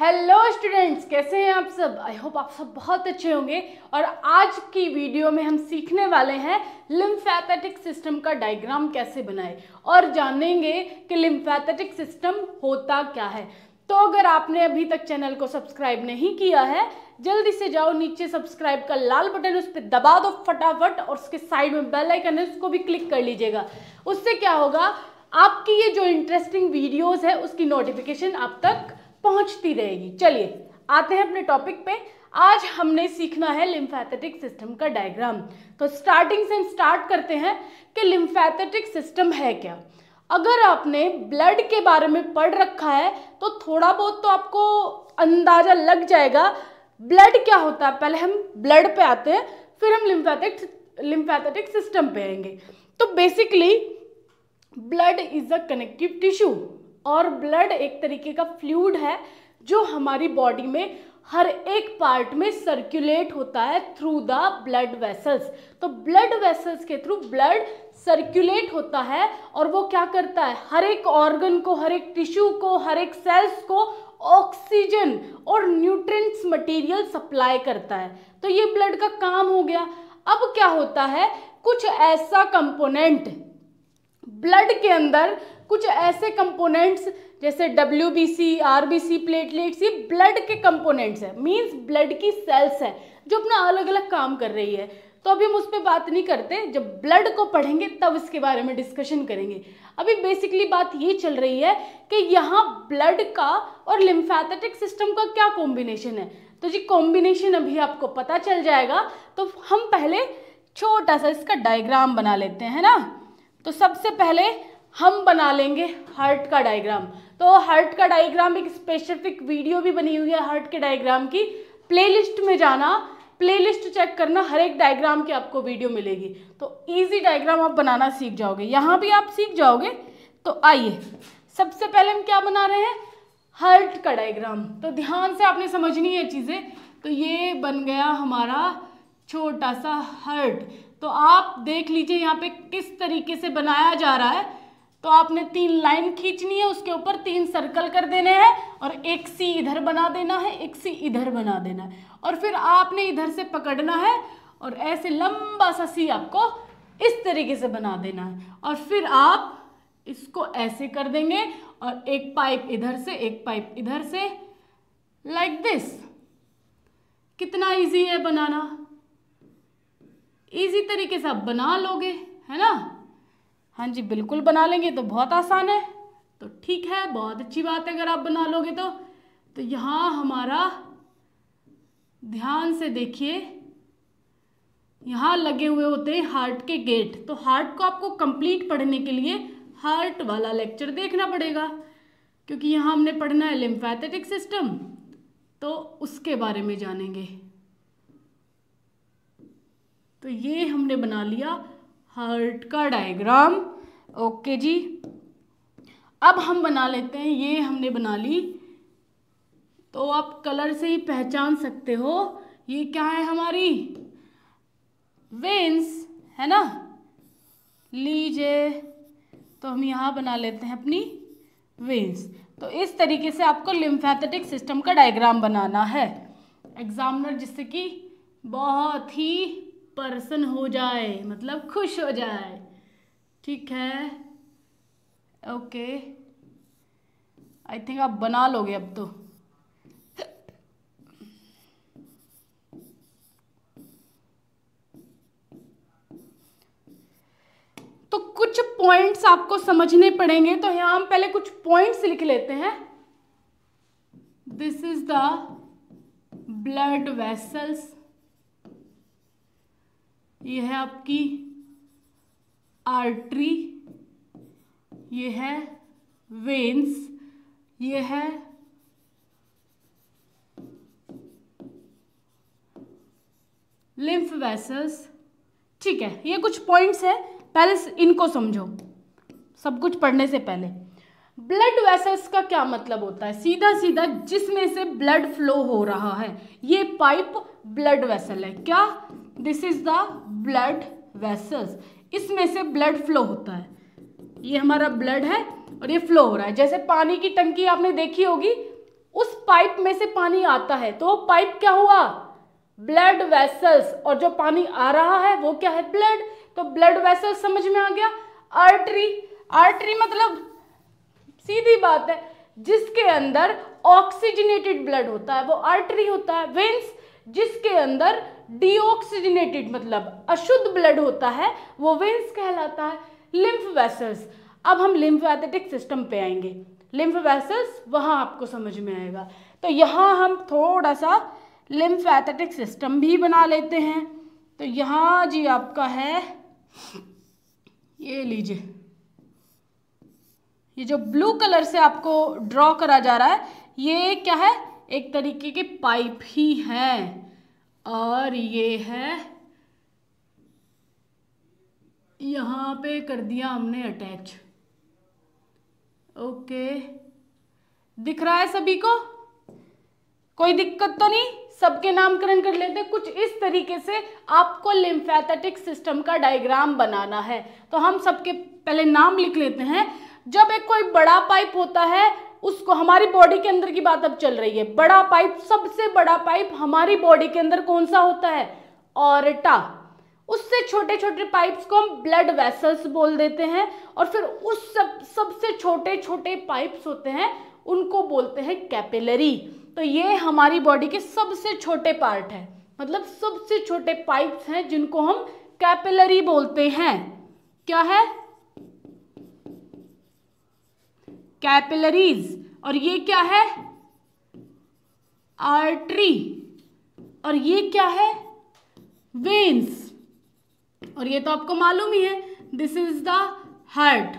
hello students कैसे हैं आप सब आई होप आप सब बहुत अच्छे होंगे और आज की वीडियो में हम सीखने वाले हैं लिम्फैथेटिक सिस्टम का डायग्राम कैसे बनाएं और जानेंगे कि लिम्फैथेटिक सिस्टम होता क्या है तो अगर आपने अभी तक चैनल को सब्सक्राइब नहीं किया है जल्दी से जाओ नीचे सब्सक्राइब का लाल बटन उस पर दबा दो फटाफट और उसके साइड में बेल आइकन है उसको भी क्लिक कर लीजिएगा उससे क्या होगा आपकी ये जो इंटरेस्टिंग वीडियोज़ है उसकी नोटिफिकेशन आप तक पहुंचती रहेगी चलिए आते हैं अपने टॉपिक पे आज हमने सीखना है लिम्फैथेटिक सिस्टम का डायग्राम तो स्टार्टिंग से हम स्टार्ट करते हैं कि लिम्फैथेटिक सिस्टम है क्या अगर आपने ब्लड के बारे में पढ़ रखा है तो थोड़ा बहुत तो आपको अंदाज़ा लग जाएगा ब्लड क्या होता है पहले हम ब्लड पे आते हैं फिर हम लिम्फैथिक लिम्फैथेटिक सिस्टम पे आएंगे तो basically blood is a connective tissue और ब्लड एक तरीके का फ्लूड है जो हमारी बॉडी में हर एक पार्ट में सर्कुलेट होता है थ्रू द ब्लड वेसल्स तो ब्लड वेसल्स के थ्रू ब्लड सर्कुलेट होता है और वो क्या करता है हर एक ऑर्गन को हर एक टिश्यू को हर एक सेल्स को ऑक्सीजन और न्यूट्रिएंट्स मटेरियल सप्लाई करता है तो ये ब्लड का काम हो गया अब क्या होता है कुछ ऐसा कंपोनेंट ब्लड के अंदर कुछ ऐसे कंपोनेंट्स जैसे W B C R B C platelets ये ब्लड के कंपोनेंट्स हैं मीन्स ब्लड की सेल्स हैं जो अपना अलग अलग काम कर रही है तो अभी हम उस पर बात नहीं करते जब ब्लड को पढ़ेंगे तब इसके बारे में डिस्कशन करेंगे अभी बेसिकली बात ये चल रही है कि यहाँ ब्लड का और लिम्फैथेटिक सिस्टम का क्या कॉम्बिनेशन है तो जी कॉम्बिनेशन अभी आपको पता चल जाएगा तो हम पहले छोटा सा इसका डायग्राम बना लेते हैं ना तो सबसे पहले हम बना लेंगे हार्ट का डायग्राम तो हार्ट का डायग्राम एक स्पेसिफिक वीडियो भी बनी हुई है हार्ट के डायग्राम की प्लेलिस्ट में जाना प्लेलिस्ट चेक करना हर एक डायग्राम की आपको वीडियो मिलेगी तो इजी डायग्राम आप बनाना सीख जाओगे यहाँ भी आप सीख जाओगे तो आइए सबसे पहले हम क्या बना रहे हैं हर्ट का डायग्राम तो ध्यान से आपने समझनी है चीज़ें तो ये बन गया हमारा छोटा सा हर्ट तो आप देख लीजिए यहाँ पे किस तरीके से बनाया जा रहा है तो आपने तीन लाइन खींचनी है उसके ऊपर तीन सर्कल कर देने हैं और एक सी इधर बना देना है एक सी इधर बना देना है और फिर आपने इधर से पकड़ना है और ऐसे लंबा सा सी आपको इस तरीके से बना देना है और फिर आप इसको ऐसे कर देंगे और एक पाइप इधर से एक पाइप इधर से लाइक like दिस कितना इजी है बनाना इजी तरीके से आप बना लोगे है ना हाँ जी बिल्कुल बना लेंगे तो बहुत आसान है तो ठीक है बहुत अच्छी बात है अगर आप बना लोगे तो तो यहाँ हमारा ध्यान से देखिए यहाँ लगे हुए होते हैं हार्ट के गेट तो हार्ट को आपको कंप्लीट पढ़ने के लिए हार्ट वाला लेक्चर देखना पड़ेगा क्योंकि यहाँ हमने पढ़ना है लिम्फैथेटिक सिस्टम तो उसके बारे में जानेंगे तो ये हमने बना लिया हर्ट का डायग्राम ओके जी अब हम बना लेते हैं ये हमने बना ली तो आप कलर से ही पहचान सकते हो ये क्या है हमारी वेंस है ना लीजिए तो हम यहाँ बना लेते हैं अपनी वेंस तो इस तरीके से आपको लिम्फेथेटिक सिस्टम का डायग्राम बनाना है एग्जामिनर जिससे कि बहुत ही पर्सन हो जाए मतलब खुश हो जाए ठीक है ओके आई थिंक आप बना लोगे अब तो तो कुछ पॉइंट्स आपको समझने पड़ेंगे तो यहाँ हम पहले कुछ पॉइंट्स लिख लेते हैं this is the blood vessels ये है आपकी आर्टरी ये है वेन्स ये है लिम्फ वेसल्स ठीक है ये कुछ पॉइंट्स है पहले इनको समझो सब कुछ पढ़ने से पहले ब्लड वेसल्स का क्या मतलब होता है सीधा सीधा जिसमें से ब्लड फ्लो हो रहा है ये पाइप ब्लड वेसल है क्या this is the blood vessels इसमें से ब्लड फ्लो होता है ये हमारा ब्लड है और ये फ्लो हो रहा है जैसे पानी की टंकी आपने देखी होगी उस पाइप में से पानी आता है तो वो पाइप क्या हुआ ब्लड वेसल्स और जो पानी आ रहा है वो क्या है ब्लड तो ब्लड वेसल्स समझ में आ गया आर्टरी आर्टरी मतलब सीधी बात है जिसके अंदर ऑक्सीजनेटेड ब्लड होता है वो आर्टरी होता है वेंस जिसके अंदर डिऑक्सीजनेटेड मतलब अशुद्ध ब्लड होता है वो वेन्स कहलाता है लिम्फ वेसल्स अब हम लिम्फेटिक सिस्टम पे आएंगे लिम्फ वेसल्स वहाँ आपको समझ में आएगा तो यहाँ हम थोड़ा सा लिम्फेटिक सिस्टम भी बना लेते हैं तो यहाँ जी आपका है ये लीजिए ये जो ब्लू कलर से आपको ड्रॉ करा जा रहा है ये क्या है एक तरीके के पाइप ही हैं और ये है यहाँ पे कर दिया हमने अटैच ओके दिख रहा है सभी को कोई दिक्कत तो नहीं सबके नामकरण कर लेते कुछ इस तरीके से आपको लिम्फेथेटिक सिस्टम का डायग्राम बनाना है तो हम सबके पहले नाम लिख लेते हैं जब एक कोई बड़ा पाइप होता है उसको हमारी बॉडी के अंदर की बात अब चल रही है बड़ा पाइप सबसे बड़ा पाइप हमारी बॉडी के अंदर कौन सा होता है और उससे छोटे छोटे पाइप्स को हम ब्लड वेसल्स बोल देते हैं और फिर उस सब सबसे छोटे छोटे पाइप्स होते हैं उनको बोलते हैं कैपिलरी तो ये हमारी बॉडी के सबसे छोटे पार्ट है मतलब सबसे छोटे पाइप्स हैं जिनको हम कैपिलरी बोलते हैं क्या है कैपिलरीज और ये क्या है आर्टरी और ये क्या है वेन्स और ये तो आपको मालूम ही है दिस इज द हार्ट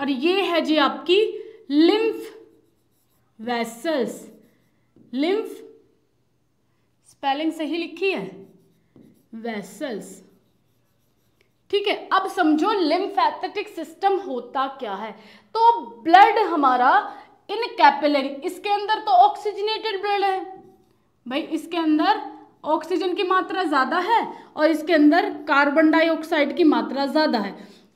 और ये है जी आपकी लिम्फ वेसल्स लिम्फ स्पेलिंग सही लिखी है वेसल्स ठीक है अब समझो लिम्फेटिक सिस्टम होता क्या है तो ब्लड हमारा इन कैपिलरी इसके अंदर तो ऑक्सीजनेटेड ब्लड है भाई इसके अंदर ऑक्सीजन की मात्रा ज़्यादा है और इसके अंदर कार्बन डाइऑक्साइड की मात्रा ज़्यादा है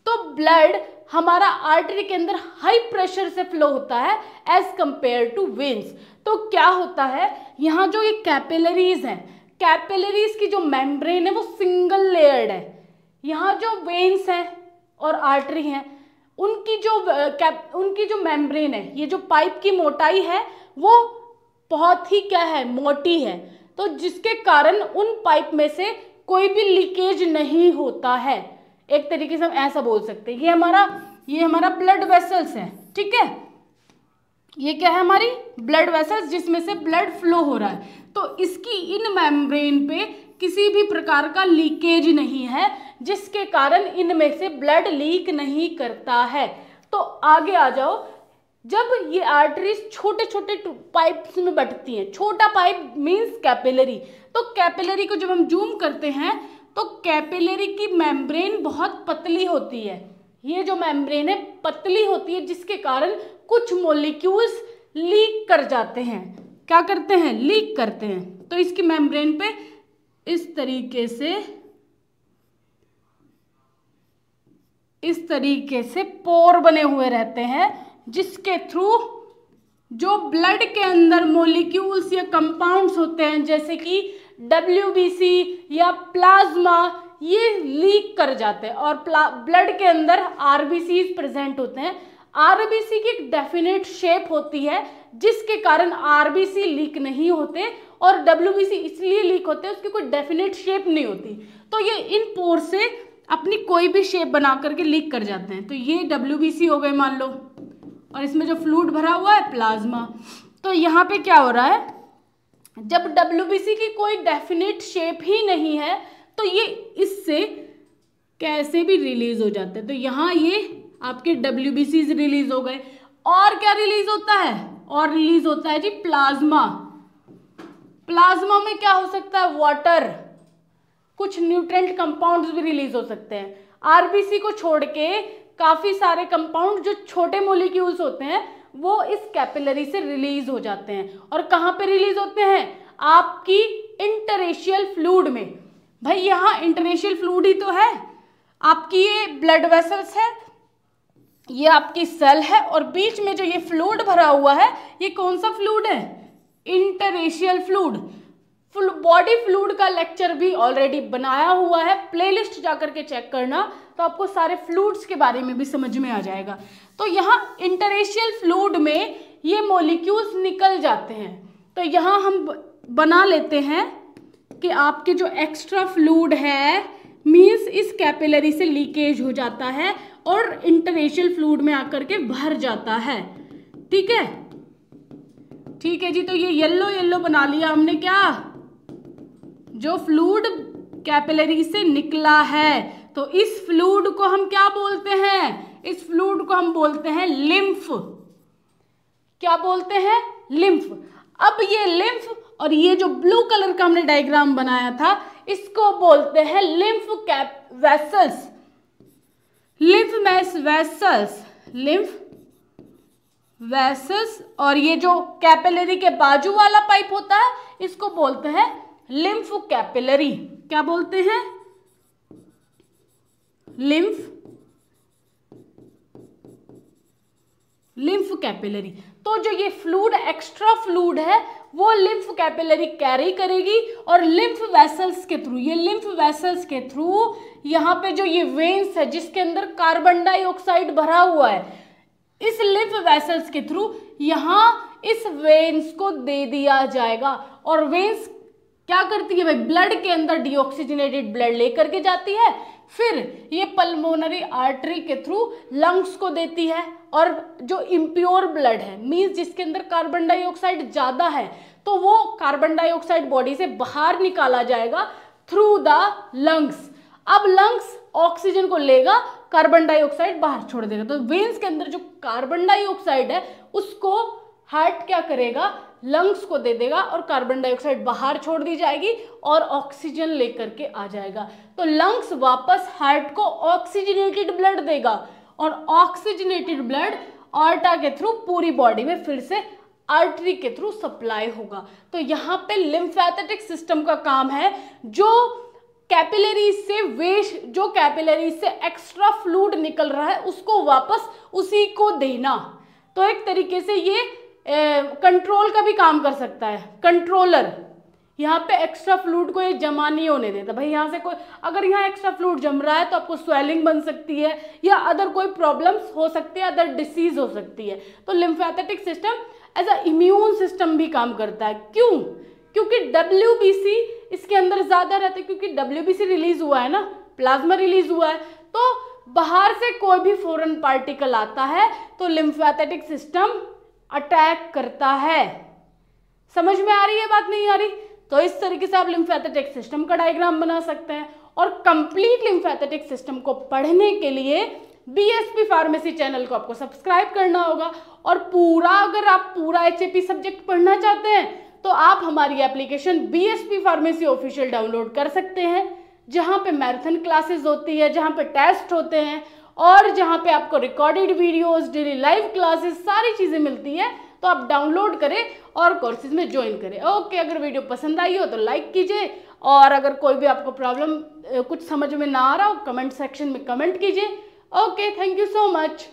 तो ब्लड हमारा आर्टरी के अंदर हाई प्रेशर से फ्लो होता है एज कंपेयर टू वेन्स तो क्या होता है यहाँ जो ये कैपिलरीज हैं कैपिलरीज की जो मेम्ब्रेन है वो सिंगल लेयर्ड है यहाँ जो वेन्स हैं और आर्टरी हैं उनकी जो उनकी जो मेम्ब्रेन है ये जो पाइप की मोटाई है वो बहुत ही क्या है मोटी है तो जिसके कारण उन पाइप में से कोई भी लीकेज नहीं होता है एक तरीके से हम ऐसा बोल सकते हैं ये हमारा ये हमारा ब्लड वेसल्स है ठीक है ये क्या है हमारी ब्लड वेसल्स जिसमें से ब्लड फ्लो हो रहा है तो इसकी इन मेम्ब्रेन पे किसी भी प्रकार का लीकेज नहीं है जिसके कारण इनमें से ब्लड लीक नहीं करता है तो आगे आ जाओ जब ये आर्टरीज छोटे छोटे पाइप्स में बटती हैं छोटा पाइप मींस कैपिलरी तो कैपिलरी को जब हम जूम करते हैं तो कैपिलरी की मेम्ब्रेन बहुत पतली होती है ये जो मेम्ब्रेन है पतली होती है जिसके कारण कुछ मोलिक्यूल्स लीक कर जाते हैं क्या करते हैं लीक करते हैं तो इसकी मेम्ब्रेन पे इस तरीके से इस तरीके से पोर बने हुए रहते हैं जिसके थ्रू जो ब्लड के अंदर मोलिक्यूल्स या कंपाउंड्स होते हैं जैसे कि डब्ल्यू या प्लाज्मा ये लीक कर जाते हैं और ब्लड के अंदर आर प्रेजेंट होते हैं आर की एक डेफिनेट शेप होती है जिसके कारण आर लीक नहीं होते और डब्ल्यू इसलिए लीक होते हैं उसकी कोई डेफिनेट शेप नहीं होती तो ये इन पोर से अपनी कोई भी शेप बना करके लीक कर जाते हैं तो ये डब्ल्यू हो गए मान लो और इसमें जो फ्लूड भरा हुआ है प्लाज्मा तो यहाँ पे क्या हो रहा है जब डब्ल्यू की कोई डेफिनेट शेप ही नहीं है तो ये इससे कैसे भी रिलीज हो जाता है तो यहाँ ये आपके डब्ल्यू रिलीज हो गए और क्या रिलीज होता है और रिलीज होता है जी प्लाज्मा प्लाज्मा में क्या हो सकता है वाटर कुछ न्यूट्रेंट कंपाउंड्स भी रिलीज हो सकते हैं आरबीसी को छोड़ के काफ़ी सारे कंपाउंड जो छोटे मोलिक्यूल्स होते हैं वो इस कैपिलरी से रिलीज हो जाते हैं और कहाँ पे रिलीज होते हैं आपकी इंटरेशियल फ्लूड में भाई यहाँ इंटरेशियल फ्लूड ही तो है आपकी ये ब्लड वेसल्स है ये आपकी सेल है और बीच में जो ये फ्लूड भरा हुआ है ये कौन सा फ्लूड है इंटरेशियल फ्लूड बॉडी फ्लूड का लेक्चर भी ऑलरेडी बनाया हुआ है प्लेलिस्ट जाकर के चेक करना तो आपको सारे फ्लूड्स के बारे में भी समझ में आ जाएगा तो यहाँ इंटरेशियल फ्लूड में ये मोलिक्यूल्स निकल जाते हैं तो यहाँ हम बना लेते हैं कि आपके जो एक्स्ट्रा फ्लूड है मीन्स इस कैपिलरी से लीकेज हो जाता है और इंटरनेशियल फ्लूड में आकर के भर जाता है ठीक है ठीक है जी तो ये येलो येलो बना लिया हमने क्या जो फ्लूड कैपिलरी से निकला है तो इस फ्लूड को हम क्या बोलते हैं इस फ्लूड को हम बोलते हैं लिम्फ क्या बोलते हैं लिम्फ अब ये लिम्फ और ये जो ब्लू कलर का हमने डायग्राम बनाया था इसको बोलते हैं lymph cap vessels lymph mass vessels lymph vessels और ये जो कैपिलरी के बाजू वाला पाइप होता है इसको बोलते हैं लिम्फ कैपिलरी क्या बोलते हैं लिम्फ लिम्फ कैपिलरी तो जो ये फ्लूड एक्स्ट्रा फ्लूड है वो लिम्फ कैपिलरी कैरी करेगी और लिम्फ वेसल्स के थ्रू ये लिम्फ वेसल्स के थ्रू यहां पे जो ये वेन्स है जिसके अंदर कार्बन डाइऑक्साइड भरा हुआ है इस लिम्फ वेसल्स के थ्रू यहां इस वेन्स को दे दिया जाएगा और वेन्स क्या करती है भाई ब्लड के अंदर डीऑक्सीजनेटेड ब्लड लेकर के जाती है फिर ये पल्मोनरी आर्टरी के थ्रू लंग्स को देती है और जो इम्प्योर ब्लड है मीन्स जिसके अंदर कार्बन डाइऑक्साइड ज़्यादा है तो वो कार्बन डाइऑक्साइड बॉडी से बाहर निकाला जाएगा थ्रू द लंग्स अब लंग्स ऑक्सीजन को लेगा कार्बन डाइऑक्साइड बाहर छोड़ देगा तो वेन्स के अंदर जो कार्बन डाइऑक्साइड है उसको हार्ट क्या करेगा लंग्स को दे देगा और कार्बन डाइऑक्साइड बाहर छोड़ दी जाएगी और ऑक्सीजन लेकर के आ जाएगा तो लंग्स वापस हार्ट को ऑक्सीजनेटेड ब्लड देगा और ऑक्सीजनेटेड ब्लड आर्टा के थ्रू पूरी बॉडी में फिर से आर्टरी के थ्रू सप्लाई होगा तो यहाँ पे लिम्फेटिक सिस्टम का काम है जो कैपिलरी से वेस्ट जो कैपिलरीज से एक्स्ट्रा फ्लूड निकल रहा है उसको वापस उसी को देना तो एक तरीके से ये कंट्रोल का भी काम कर सकता है कंट्रोलर यहाँ पे एक्स्ट्रा फ्लूड को ये जमा नहीं होने देता भाई यहाँ से कोई अगर यहाँ एक्स्ट्रा फ्लूड जम रहा है तो आपको स्वेलिंग बन सकती है या अदर कोई प्रॉब्लम्स हो सकती है अदर डिसीज हो सकती है तो lymphatic system as a immune system भी काम करता है क्यों क्योंकि डब्ल्यू इसके अंदर ज़्यादा रहता है क्योंकि डब्ल्यू रिलीज हुआ है ना प्लाज्मा रिलीज हुआ है तो बाहर से कोई भी फॉरन पार्टिकल आता है तो लिम्फेटिक सिस्टम अटैक करता है समझ में आ रही है बात नहीं आ रही तो इस तरीके से आप लिम्फेथेटिक सिस्टम का डायग्राम बना सकते हैं और कंप्लीट लिम्फेथेटिक सिस्टम को पढ़ने के लिए बीएसपी फार्मेसी चैनल को आपको सब्सक्राइब करना होगा और पूरा अगर आप पूरा एचएपी सब्जेक्ट पढ़ना चाहते हैं तो आप हमारी application BSP pharmacy official download कर सकते हैं जहां पे मैराथन क्लासेस होती है जहां पे टेस्ट होते हैं और जहाँ पे आपको recorded videos daily live classes सारी चीज़ें मिलती हैं तो आप डाउनलोड करें और कोर्सेज में ज्वाइन करें ओके अगर वीडियो पसंद आई हो तो लाइक कीजिए और अगर कोई भी आपको प्रॉब्लम कुछ समझ में ना आ रहा हो कमेंट सेक्शन में कमेंट कीजिए okay thank you so much